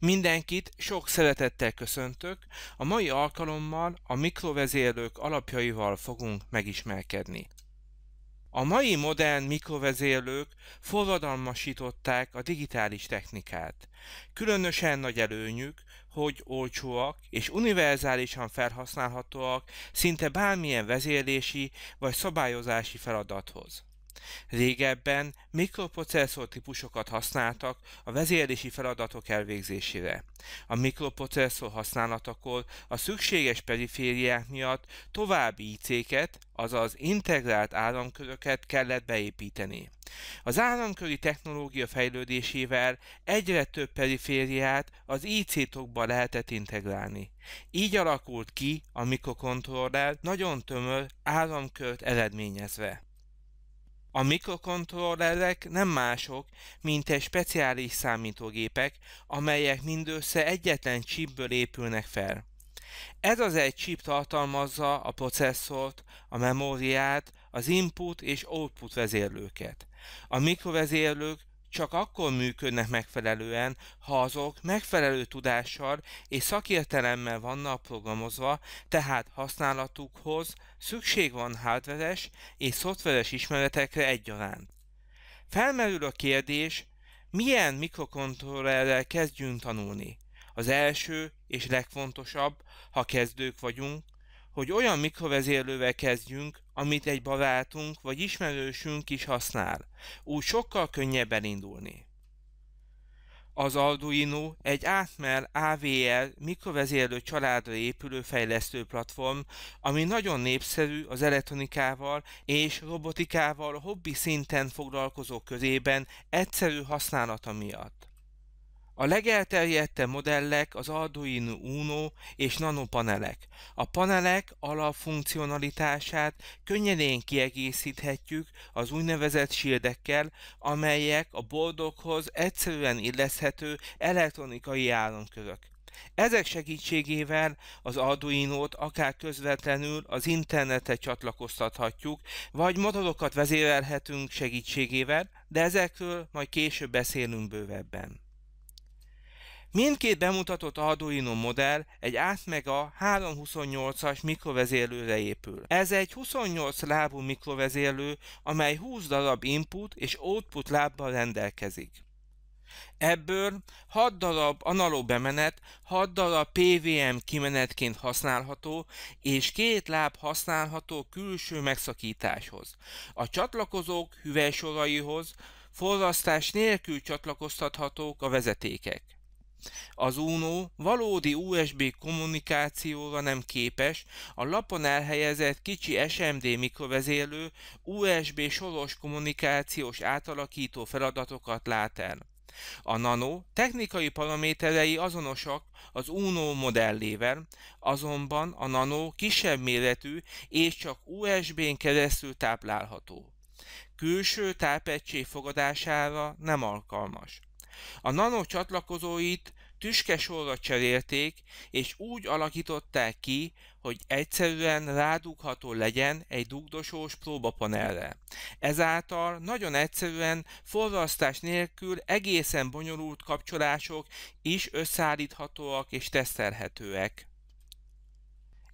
Mindenkit sok szeretettel köszöntök, a mai alkalommal a mikrovezérlők alapjaival fogunk megismerkedni. A mai modern mikrovezérlők forradalmasították a digitális technikát. Különösen nagy előnyük, hogy olcsóak és univerzálisan felhasználhatóak szinte bármilyen vezérlési vagy szabályozási feladathoz. Régebben mikroprocesszor típusokat használtak a vezérlési feladatok elvégzésére. A mikroprocesszor használatakor a szükséges perifériák miatt további IC-ket, azaz integrált áramköröket kellett beépíteni. Az áramköri technológia fejlődésével egyre több perifériát az IC-tokba lehetett integrálni. Így alakult ki a mikrokontroller nagyon tömör áramkört eredményezve. A mikrokontrollerek nem mások, mint egy speciális számítógépek, amelyek mindössze egyetlen chipből épülnek fel. Ez az egy chip tartalmazza a processzort, a memóriát, az input és output vezérlőket. A mikrovezérlők csak akkor működnek megfelelően, ha azok megfelelő tudással és szakértelemmel vannak programozva, tehát használatukhoz szükség van hardveres és szoftveres ismeretekre egyaránt. Felmerül a kérdés, milyen mikrokontrollerrel kezdjünk tanulni? Az első és legfontosabb, ha kezdők vagyunk, hogy olyan mikrovezérlővel kezdjünk, amit egy barátunk vagy ismerősünk is használ. Úgy sokkal könnyebben indulni. Az Arduino egy átmel AVL mikrovezérlő családra épülő fejlesztő platform, ami nagyon népszerű az elektronikával és robotikával hobbi szinten foglalkozó közében egyszerű használata miatt. A legelterjedtebb modellek az Arduino Uno és nanopanelek. A panelek alapfunkcionalitását könnyedén kiegészíthetjük az úgynevezett shieldekkel, amelyek a boldoghoz egyszerűen illeszhető elektronikai államkörök. Ezek segítségével az Arduino-t akár közvetlenül az internetre csatlakoztathatjuk, vagy motorokat vezérelhetünk segítségével, de ezekről majd később beszélünk bővebben. Mindkét bemutatott Arduino modell egy Atmega 328-as mikrovezérlőre épül. Ez egy 28 lábú mikrovezérlő, amely 20 darab input és output lábbal rendelkezik. Ebből 6 darab analóg bemenet, 6 darab PVM kimenetként használható, és két láb használható külső megszakításhoz. A csatlakozók hüvelysoraihoz forrasztás nélkül csatlakoztathatók a vezetékek. Az UNO valódi USB kommunikációra nem képes, a lapon elhelyezett kicsi SMD mikrovezérlő USB soros kommunikációs átalakító feladatokat lát el. A Nano technikai paraméterei azonosak az UNO modellével, azonban a Nano kisebb méretű és csak USB-n keresztül táplálható. Külső tápegység fogadására nem alkalmas. A nano csatlakozóit tüskesorra cserélték, és úgy alakították ki, hogy egyszerűen rádugható legyen egy dugdosós próbapanelre. Ezáltal nagyon egyszerűen forrasztás nélkül egészen bonyolult kapcsolások is összeállíthatóak és tesztelhetőek.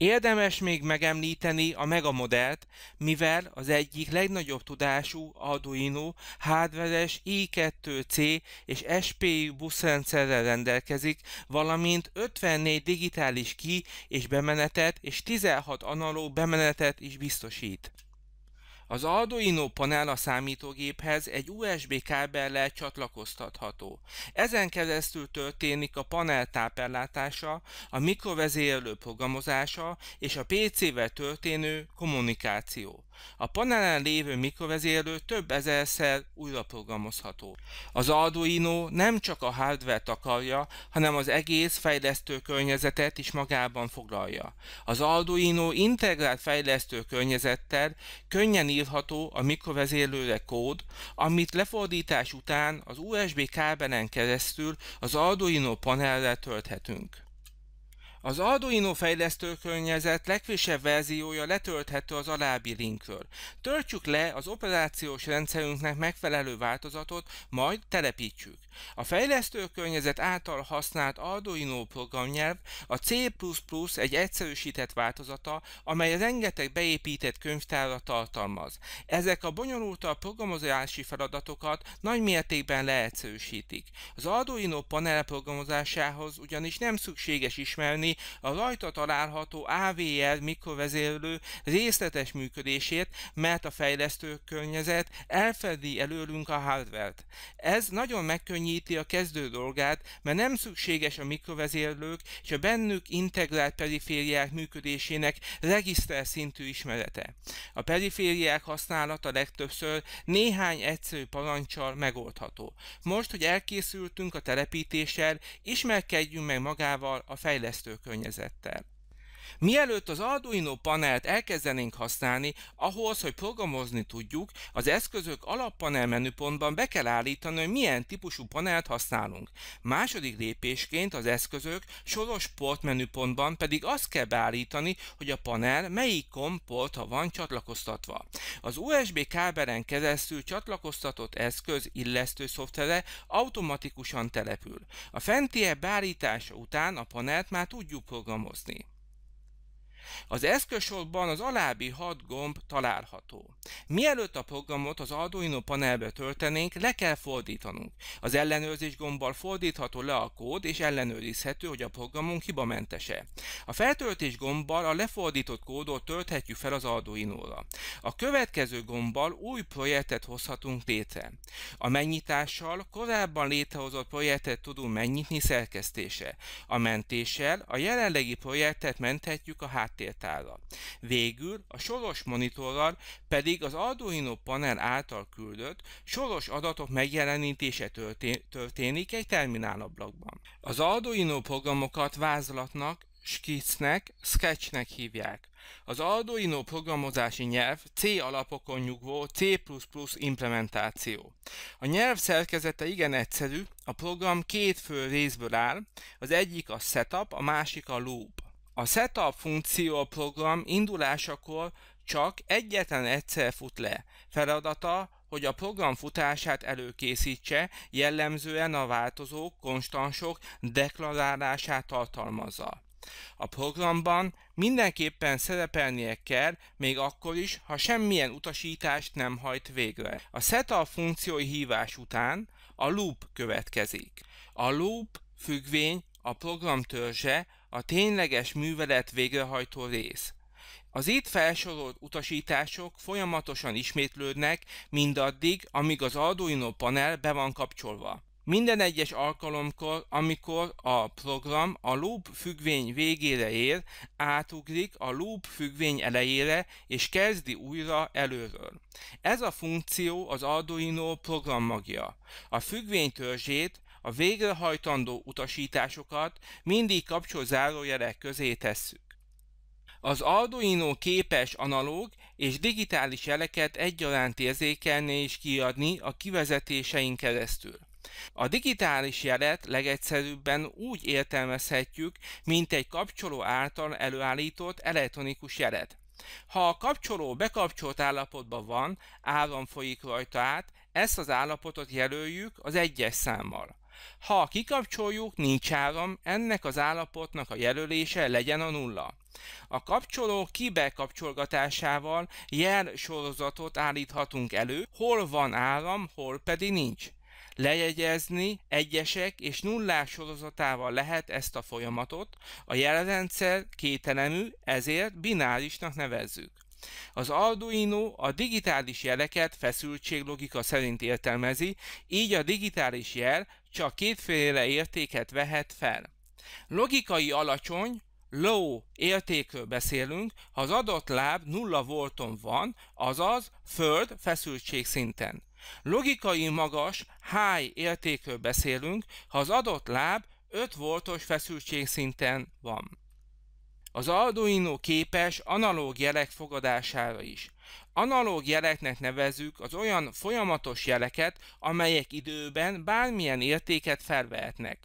Érdemes még megemlíteni a megamodellt, mivel az egyik legnagyobb tudású Arduino hardveres i2C és SPI buszrendszerrel rendelkezik, valamint 54 digitális ki és bemenetet és 16 analóg bemenetet is biztosít. Az Arduino panel a számítógéphez egy USB kábellel csatlakoztatható. Ezen keresztül történik a panel tápellátása, a mikrovezérlő programozása és a PC-vel történő kommunikáció. A panelen lévő mikrovezérlő több ezerszer újra programozható. Az Arduino nem csak a hardware takarja, hanem az egész fejlesztő környezetet is magában foglalja. Az Arduino integrált fejlesztő környezettel könnyen írható a mikrovezérlőre kód, amit lefordítás után az USB kábelen keresztül az Arduino panelre tölthetünk. Az Arduino fejlesztő környezet legfrissebb verziója letölthető az alábbi linkről. Töltjük le az operációs rendszerünknek megfelelő változatot, majd telepítsük. A fejlesztő környezet által használt Arduino programnyelv a C++ egy egyszerűsített változata, amely rengeteg beépített könyvtárra tartalmaz. Ezek a bonyolultabb programozási feladatokat nagy mértékben leegyszerűsítik. Az Arduino panel programozásához ugyanis nem szükséges ismerni megvizsgálni a rajta található AVR mikrovezérlő részletes működését, mert a fejlesztő környezet elfedi előlünk a hardvert. Ez nagyon megkönnyíti a kezdő dolgát, mert nem szükséges a mikrovezérlők és a bennük integrált perifériák működésének regiszter szintű ismerete. A perifériák használata legtöbbször néhány egyszerű parancsal megoldható. Most, hogy elkészültünk a telepítéssel, ismerkedjünk meg magával a fejlesztő környezettel Mielőtt az Arduino panelt elkezdenénk használni, ahhoz, hogy programozni tudjuk, az eszközök alappanel menüpontban be kell állítani, hogy milyen típusú panelt használunk. Második lépésként az eszközök soros port menüpontban pedig azt kell beállítani, hogy a panel melyik COM portra van csatlakoztatva. Az USB kábelen keresztül csatlakoztatott eszköz illesztő szoftvere automatikusan települ. A fentie beállítása után a panelt már tudjuk programozni. Az eszkösorban az alábbi hat gomb található. Mielőtt a programot az Arduino panelbe töltenénk, le kell fordítanunk. Az ellenőrzés gombbal fordítható le a kód, és ellenőrizhető, hogy a programunk hibamentese. A feltöltés gombbal a lefordított kódot tölthetjük fel az Arduino-ra. A következő gombbal új projektet hozhatunk létre. A megnyitással korábban létrehozott projektet tudunk megnyitni szerkesztése. A mentéssel a jelenlegi projektet menthetjük a háttérbe háttértállal. Végül a soros monitorral pedig az Arduino panel által küldött soros adatok megjelenítése történik egy terminálablakban. Az Arduino programokat vázlatnak skicnek, sketchnek hívják. Az Arduino programozási nyelv C alapokon nyugvó C++ implementáció. A nyelv szerkezete igen egyszerű, a program két fő részből áll, az egyik a setup, a másik a loop. A setup funkció program indulásakor csak egyetlen egyszer fut le. Feladata, hogy a program futását előkészítse, jellemzően a változók, konstansok deklarálását tartalmazza. A programban mindenképpen szerepelnie kell, még akkor is, ha semmilyen utasítást nem hajt végre. A setup funkciói hívás után a loop következik. A loop függvény a program törzse a tényleges művelet végrehajtó rész. Az itt felsorolt utasítások folyamatosan ismétlődnek mindaddig, amíg az Arduino panel be van kapcsolva. Minden egyes alkalomkor, amikor a program a loop függvény végére ér, átugrik a loop függvény elejére és kezdi újra előről. Ez a funkció az Arduino programmagja. A függvény törzsét a végrehajtandó utasításokat mindig kapcsol zárójelek közé tesszük. Az Arduino képes analóg és digitális jeleket egyaránt érzékelni és kiadni a kivezetéseink keresztül. A digitális jelet legegyszerűbben úgy értelmezhetjük, mint egy kapcsoló által előállított elektronikus jelet. Ha a kapcsoló bekapcsolt állapotban van, áram folyik rajta át, ezt az állapotot jelöljük az egyes számmal. Ha kikapcsoljuk, nincs áram, ennek az állapotnak a jelölése legyen a nulla. A kapcsoló kibekapcsolgatásával jel sorozatot állíthatunk elő, hol van áram, hol pedig nincs. Lejegyezni egyesek és nullás sorozatával lehet ezt a folyamatot, a jelrendszer kételemű, ezért binárisnak nevezzük. Az Arduino a digitális jeleket feszültséglogika szerint értelmezi, így a digitális jel csak kétféle értéket vehet fel. Logikai alacsony, low értékről beszélünk, ha az adott láb 0 volton van, azaz föld feszültségszinten. Logikai magas, high értékről beszélünk, ha az adott láb 5 voltos feszültségszinten van. Az Arduino képes analóg jelek fogadására is. Analóg jeleknek nevezzük az olyan folyamatos jeleket, amelyek időben bármilyen értéket felvehetnek.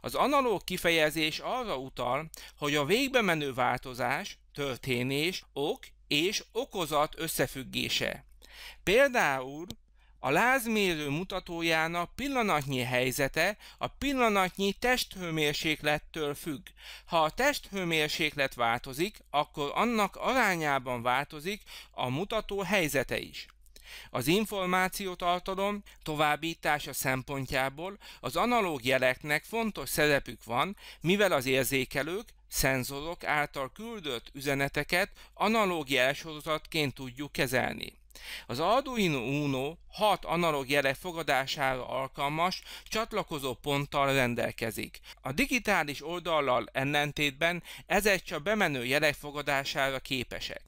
Az analóg kifejezés arra utal, hogy a végbe menő változás, történés, ok és okozat összefüggése. Például a lázmérő mutatójának pillanatnyi helyzete a pillanatnyi testhőmérséklettől függ. Ha a testhőmérséklet változik, akkor annak arányában változik a mutató helyzete is. Az információtartalom továbbítása szempontjából az analóg jeleknek fontos szerepük van, mivel az érzékelők, szenzorok által küldött üzeneteket analóg jelsorozatként tudjuk kezelni. Az Arduino Uno 6 analóg jelek fogadására alkalmas csatlakozó ponttal rendelkezik. A digitális oldallal ellentétben ezek csak bemenő jelek fogadására képesek.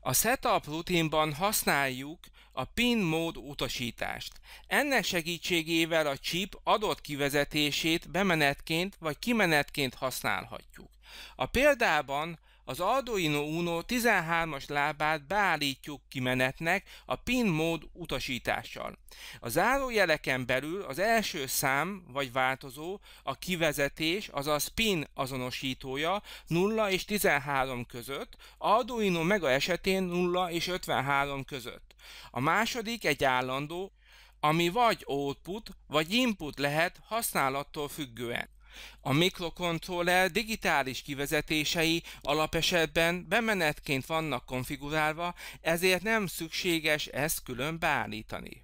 A setup rutinban használjuk a pin mód utasítást. Ennek segítségével a chip adott kivezetését bemenetként vagy kimenetként használhatjuk. A példában az Arduino Uno 13-as lábát beállítjuk kimenetnek a pin mód utasítással. A zárójeleken belül az első szám vagy változó a kivezetés, azaz pin azonosítója 0 és 13 között, Arduino Mega esetén 0 és 53 között. A második egy állandó, ami vagy output, vagy input lehet használattól függően. A mikrokontroller digitális kivezetései alapesetben bemenetként vannak konfigurálva, ezért nem szükséges ezt külön beállítani.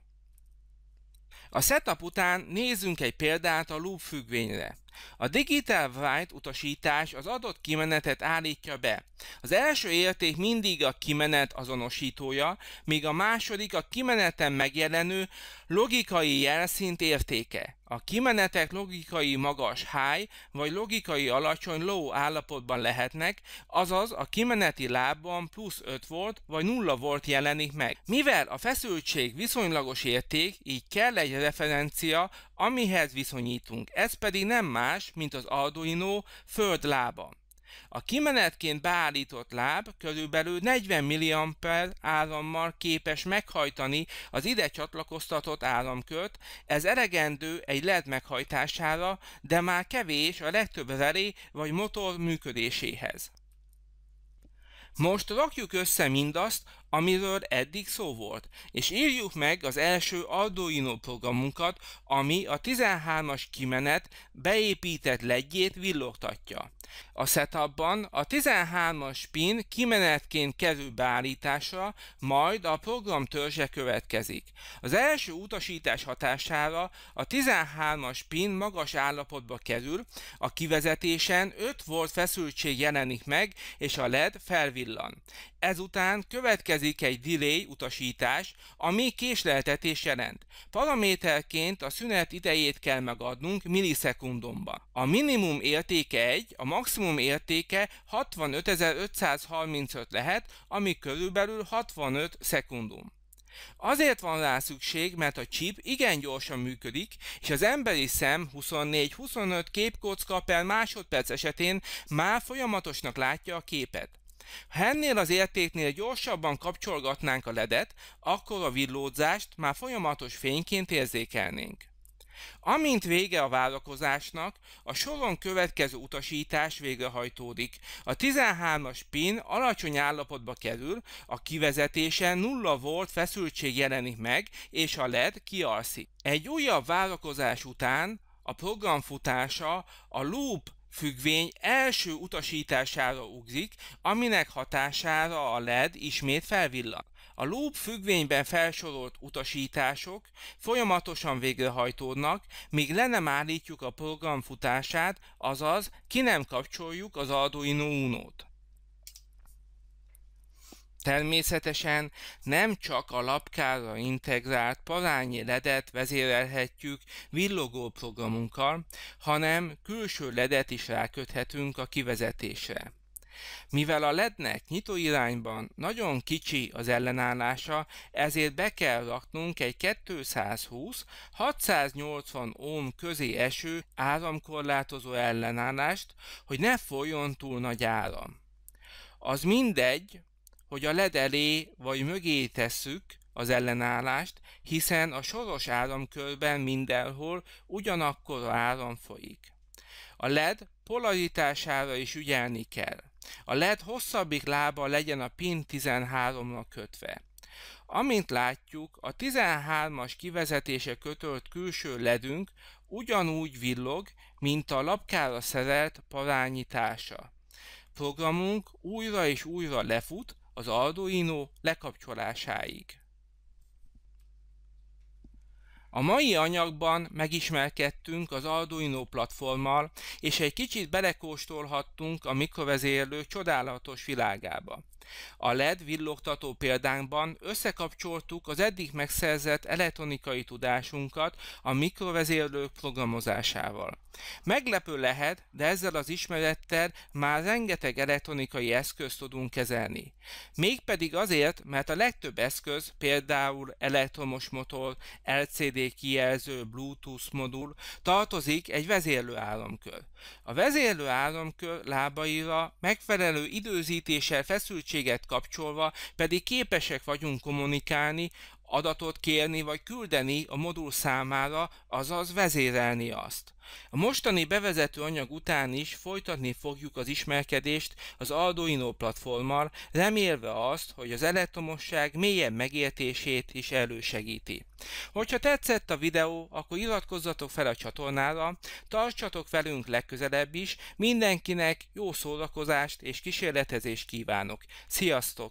A setup után nézzünk egy példát a loop függvényre. A digital write utasítás az adott kimenetet állítja be. Az első érték mindig a kimenet azonosítója, míg a második a kimeneten megjelenő logikai jelszint értéke. A kimenetek logikai magas high vagy logikai alacsony low állapotban lehetnek, azaz a kimeneti lábban plusz 5 volt vagy 0 volt jelenik meg. Mivel a feszültség viszonylagos érték, így kell egy referencia, amihez viszonyítunk. Ez pedig nem más, mint az Arduino föld lába. A kimenetként beállított láb körülbelül 40 mA árammal képes meghajtani az ide csatlakoztatott áramköt, ez elegendő egy LED meghajtására, de már kevés a legtöbb relé vagy motor működéséhez. Most rakjuk össze mindazt, amiről eddig szó volt, és írjuk meg az első Arduino programunkat, ami a 13-as kimenet beépített legyét villogtatja. A setupban a 13-as pin kimenetként kerül beállításra, majd a program törzse következik. Az első utasítás hatására a 13-as pin magas állapotba kerül, a kivezetésen 5 volt feszültség jelenik meg, és a LED felvillan. Ezután következik egy delay utasítás, ami késleltetés jelent. Paraméterként a szünet idejét kell megadnunk millisekundomba. A minimum értéke 1, a maximum értéke 65.535 lehet, ami körülbelül 65 szekundum. Azért van rá szükség, mert a chip igen gyorsan működik, és az emberi szem 24-25 képkocka per másodperc esetén már folyamatosnak látja a képet. Ha ennél az értéknél gyorsabban kapcsolgatnánk a ledet, akkor a villódzást már folyamatos fényként érzékelnénk. Amint vége a várakozásnak, a soron következő utasítás végrehajtódik. A 13-as pin alacsony állapotba kerül, a kivezetése 0 volt feszültség jelenik meg, és a LED kialszik. Egy újabb várakozás után a program futása a loop függvény első utasítására ugzik, aminek hatására a LED ismét felvillan. A loop függvényben felsorolt utasítások folyamatosan végrehajtódnak, míg le nem állítjuk a program futását, azaz ki nem kapcsoljuk az Arduino Uno-t. Természetesen nem csak a lapkára integrált parányi ledet vezérelhetjük villogó programunkkal, hanem külső ledet is ráköthetünk a kivezetésre. Mivel a lednek nyitó irányban nagyon kicsi az ellenállása, ezért be kell raknunk egy 220-680 ohm közé eső áramkorlátozó ellenállást, hogy ne folyjon túl nagy áram. Az mindegy, hogy a led elé vagy mögé tesszük az ellenállást, hiszen a soros áramkörben mindenhol ugyanakkor áram folyik. A led polaritására is ügyelni kell. A led hosszabbik lába legyen a pin 13-ra kötve. Amint látjuk, a 13-as kivezetése kötött külső ledünk ugyanúgy villog, mint a lapkára szerelt parányítása. Programunk újra és újra lefut, az Arduino lekapcsolásáig. A mai anyagban megismerkedtünk az Arduino platformmal, és egy kicsit belekóstolhattunk a mikrovezérlő csodálatos világába. A LED villogtató példánkban összekapcsoltuk az eddig megszerzett elektronikai tudásunkat a mikrovezérlők programozásával. Meglepő lehet, de ezzel az ismerettel már rengeteg elektronikai eszközt tudunk kezelni. Mégpedig azért, mert a legtöbb eszköz, például elektromos motor, LCD kijelző Bluetooth modul tartozik egy vezérlő államkör. A vezérlő államkör lábaira megfelelő időzítéssel feszültséget kapcsolva pedig képesek vagyunk kommunikálni adatot kérni vagy küldeni a modul számára, azaz vezérelni azt. A mostani bevezető anyag után is folytatni fogjuk az ismerkedést az Arduino platformmal, remélve azt, hogy az elektromosság mélyebb megértését is elősegíti. Hogyha tetszett a videó, akkor iratkozzatok fel a csatornára, tartsatok velünk legközelebb is, mindenkinek jó szórakozást és kísérletezést kívánok. Sziasztok!